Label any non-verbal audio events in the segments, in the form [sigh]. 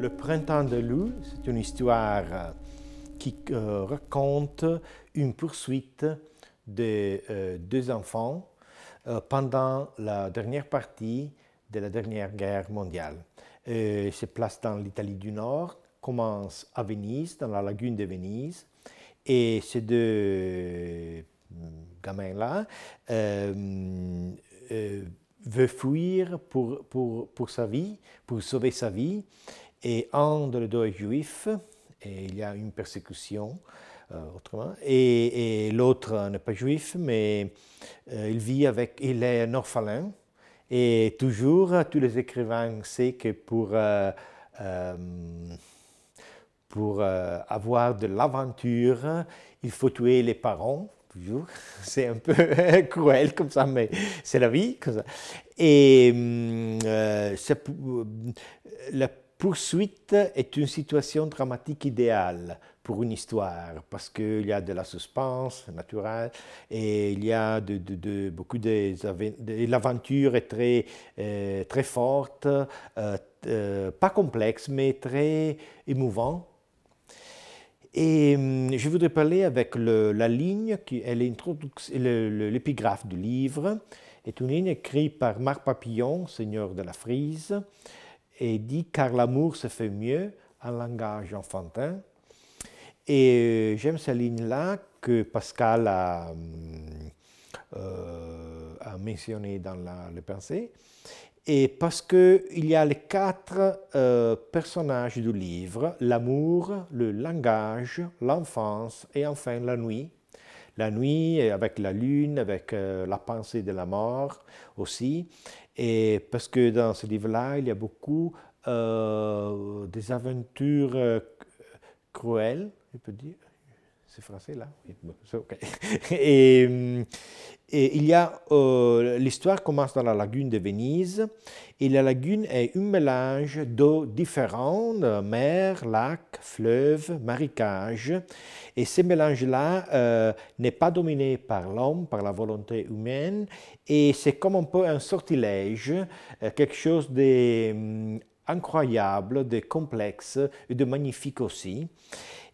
Le printemps de loup, c'est une histoire euh, qui euh, raconte une poursuite de euh, deux enfants pendant la dernière partie de la dernière guerre mondiale. Et se place dans l'Italie du Nord, commence à Venise, dans la lagune de Venise, et ces deux gamins-là veulent fuir pour, pour, pour sa vie, pour sauver sa vie, et de les deux juif, et il y a une persécution, euh, autrement, et, l'autre n'est pas juif, mais euh, il vit avec, il est un orphelin, et toujours, tous les écrivains savent que pour, euh, pour avoir de l'aventure, il faut tuer les parents, toujours. [laughs] C'est un peu [laughs] cruel comme ça, mais c'est la vie. Comme ça. Et poursuite est une situation dramatique idéale pour une histoire, parce qu'il y a de la suspense naturelle et il y a de, beaucoup de, l'aventure est très, euh, très forte, euh, euh, pas complexe, mais très émouvant. Et hum, je voudrais parler avec la ligne, qui est l'épigraphe du livre, est une ligne écrite par Marc Papillon, seigneur de la Frise, et dit car l'amour se fait mieux en langage enfantin. Et euh, j'aime cette ligne-là que Pascal a, euh, dans le Et parce qu'il y a les quatre euh, personnages du livre, l'amour, le langage, l'enfance et enfin la nuit, la nuit, avec la lune, avec euh, la pensée de la mort aussi. Et parce que dans ce livre-là, il y a beaucoup euh, des aventures euh, cruelles, je peux dire, c'est français là et, [laughs] euh, il y a euh, l'histoire commence dans la lagune de Venise et la lagune est un mélange d'eau différente, mer, lac, fleuve, marécage. Et ce mélange-là euh, n'est pas dominé par l'homme, par la volonté humaine, et c'est comme un peu un sortilège, quelque chose d'incroyable, hum, de complexe et de magnifique aussi.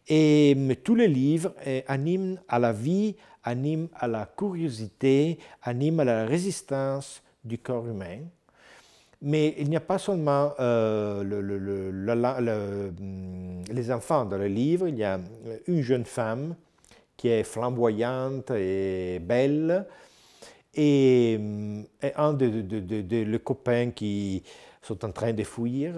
Et tous les livres animent à la vie, animent à la curiosité, animent à la résistance du corps humain. Mais il n'y a pas seulement le, les enfants dans le livre, il y a une jeune femme qui est flamboyante et belle, et, un des de, copains qui sont en train de fuir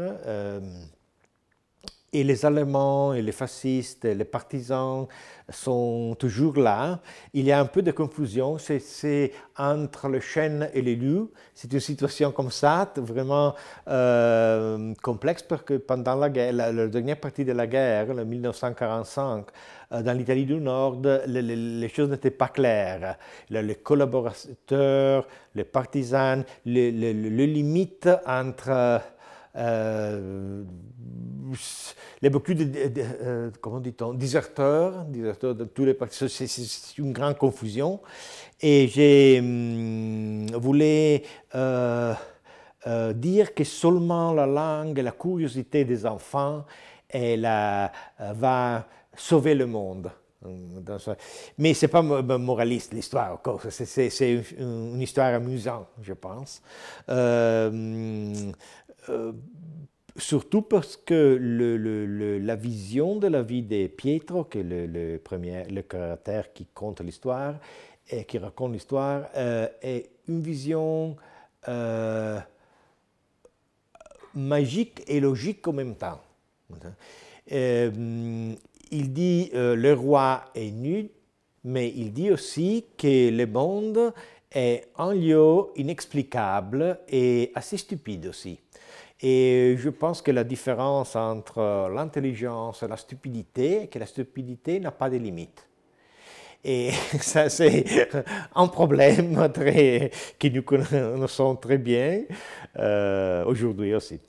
et les Allemands et les fascistes et les partisans sont toujours là. Il y a un peu de confusion, c'est entre le chêne et les loups. C'est une situation comme ça, vraiment euh, complexe, parce que pendant la, guerre, la, dernière partie de la guerre, le 1945, euh, dans l'Italie du Nord, les, choses n'étaient pas claires. les collaborateurs, les partisans, le les limites entre euh, les beaucoup de, euh, comment dit-on, déserteurs, déserteurs de tous les partis. C'est une grande confusion. Et j'ai hum, voulu euh, dire que seulement la langue et la curiosité des enfants elle, va sauver le monde. Hum, mais ce n'est pas moraliste l'histoire, C'est une histoire amusante, je pense. Hum, euh, surtout parce que le, la vision de la vie de Pietro, qui est le, premier, le caractère qui compte l'histoire et qui raconte l'histoire, euh, est une vision euh, magique et logique en même temps. il dit le roi est nu, mais il dit aussi que le monde est un lieu inexplicable et assez stupide aussi. Et je pense que la différence entre l'intelligence et la stupidité est que la stupidité n'a pas de limites. Et [laughs] ça, c'est un problème très, qui nous connaissons très bien euh, aujourd'hui aussi.